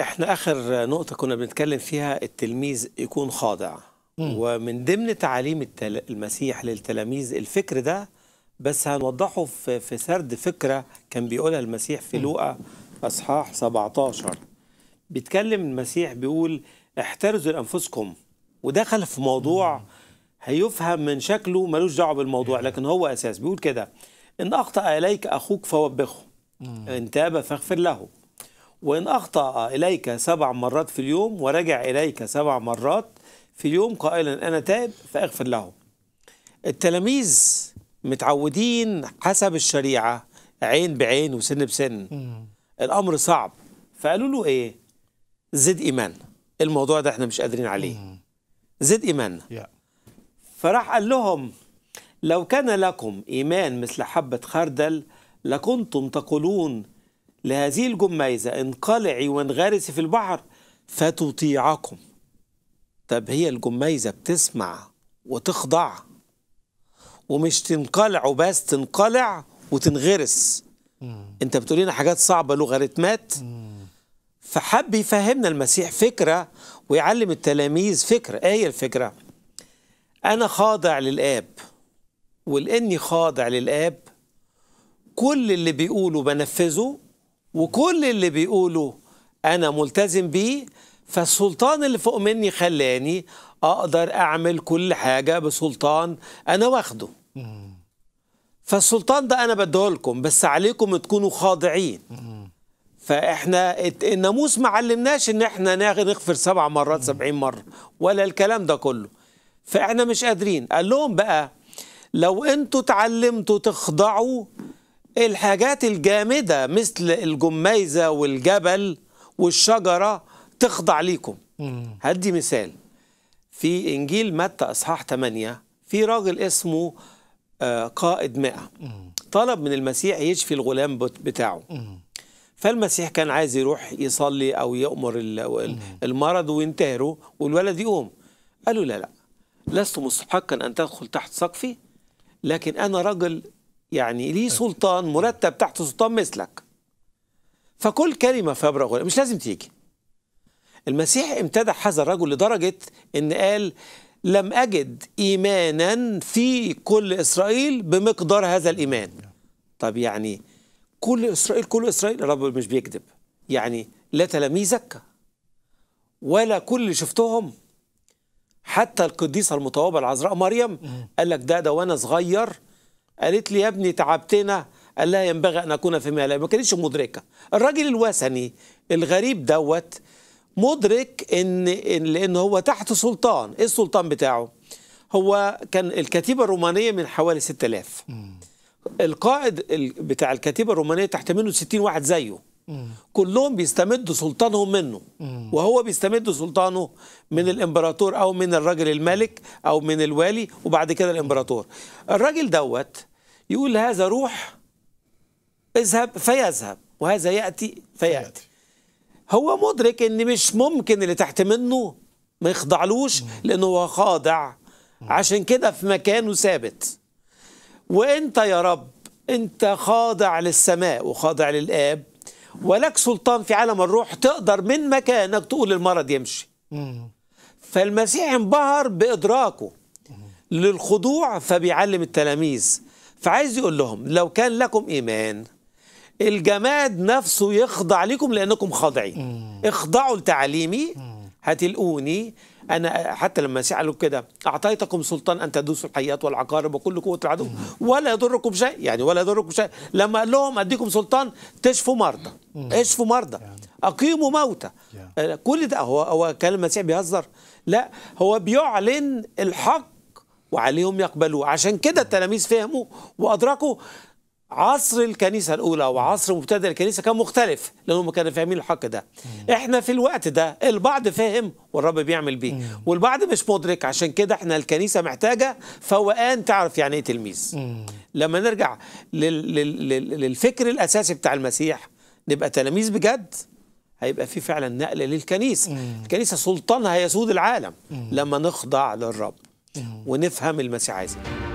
احنا اخر نقطه كنا بنتكلم فيها التلميذ يكون خاضع مم. ومن ضمن تعاليم التل... المسيح للتلاميذ الفكر ده بس هنوضحه في, في سرد فكره كان بيقولها المسيح في لوقا اصحاح 17 بيتكلم المسيح بيقول احترزوا لانفسكم ودخل في موضوع هيفهم من شكله ملوش دعوه بالموضوع لكن هو اساس بيقول كده ان اخطا اليك اخوك فوبخه ان تاب فاغفر له وإن أخطأ إليك سبع مرات في اليوم ورجع إليك سبع مرات في اليوم قائلا أنا تائب فاغفر له التلاميذ متعودين حسب الشريعة عين بعين وسن بسن الأمر صعب فقالوا له إيه زد إيمان الموضوع ده احنا مش قادرين عليه زد إيماننا فراح قال لهم لو كان لكم إيمان مثل حبة خردل لكنتم تقولون لهذه الجميزة انقلعي وانغرسي في البحر فتطيعكم طب هي الجميزة بتسمع وتخضع ومش تنقلع وبس تنقلع وتنغرس انت بتقول لنا حاجات صعبة لوغاريتمات فحب يفهمنا المسيح فكرة ويعلم التلاميذ فكرة ايه هي الفكرة انا خاضع للاب ولاني خاضع للاب كل اللي بيقوله بنفذه وكل اللي بيقوله أنا ملتزم بيه فالسلطان اللي فوق مني خلاني أقدر أعمل كل حاجة بسلطان أنا واخده فالسلطان ده أنا لكم بس عليكم تكونوا خاضعين فاحنا الناموس ما علمناش ان احنا نغفر سبع مرات سبعين مرة ولا الكلام ده كله فاحنا مش قادرين قال لهم بقى لو انتوا اتعلمتوا تخضعوا الحاجات الجامدة مثل الجميزة والجبل والشجرة تخضع ليكم هدي مثال في إنجيل متى أصحاح 8 في راجل اسمه آه، قائد مئة طلب من المسيح يشفي الغلام بتاعه فالمسيح كان عايز يروح يصلي أو يأمر المرض وينتهره والولد يقوم قالوا لا لا لست مستحقا أن تدخل تحت سقفي لكن أنا رجل يعني ليه سلطان مرتب تحت سلطان مثلك فكل كلمة أبرغ مش لازم تيجي المسيح امتدح هذا الرجل لدرجة ان قال لم أجد إيمانا في كل إسرائيل بمقدار هذا الإيمان طب يعني كل إسرائيل كل إسرائيل الرب مش بيكذب يعني لا تلاميذك ولا كل اللي شفتهم حتى القديسة المتواضعة العذراء مريم قال لك ده ده وأنا صغير قالت لي يا ابني تعبتنا قال لها ينبغي ان اكون في لا ما كانتش مدركه الراجل الوثني الغريب دوت مدرك ان لان هو تحت سلطان ايه السلطان بتاعه هو كان الكتيبه الرومانيه من حوالي 6000 القائد بتاع الكتيبه الرومانيه تحت منه 60 واحد زيه كلهم بيستمدوا سلطانهم منه وهو بيستمد سلطانه من الامبراطور او من الرجل الملك او من الوالي وبعد كده الامبراطور الراجل دوت يقول هذا روح اذهب فيذهب وهذا يأتي فيأتي هو مدرك ان مش ممكن اللي تحت منه ما يخضعلوش لانه هو خاضع عشان كده في مكانه ثابت وانت يا رب انت خاضع للسماء وخاضع للاب ولك سلطان في عالم الروح تقدر من مكانك تقول المرض يمشي فالمسيح انبهر بادراكه للخضوع فبيعلم التلاميذ فعايز يقول لهم لو كان لكم إيمان الجماد نفسه يخضع لكم لأنكم خاضعين اخضعوا لتعليمي هتلقوني أنا حتى لما سالوا كده أعطيتكم سلطان أن تدوسوا الحيات والعقارب وكل قوة العدو ولا يضركم شيء يعني ولا يضركم شيء لما قال لهم أديكم سلطان تشفوا مرضى اشفوا مرضى يعني. أقيموا موتى آه، كل ده هو هو كان المسيح بيهزر لا هو بيعلن الحق وعليهم يقبلوه عشان كده التلاميذ فهموا وأدركوا عصر الكنيسة الأولى وعصر مبتدأ الكنيسة كان مختلف لأنهم كانوا فاهمين الحق ده مم. إحنا في الوقت ده البعض فاهم والرب بيعمل بيه مم. والبعض مش مدرك عشان كده إحنا الكنيسة محتاجة فوقان تعرف يعني إيه تلميذ لما نرجع لل... لل... لل... للفكر الأساسي بتاع المسيح نبقى تلاميذ بجد هيبقى في فعلا نقلة للكنيسة مم. الكنيسة سلطانها يسود العالم مم. لما نخضع للرب ونفهم المسيح عايز ايه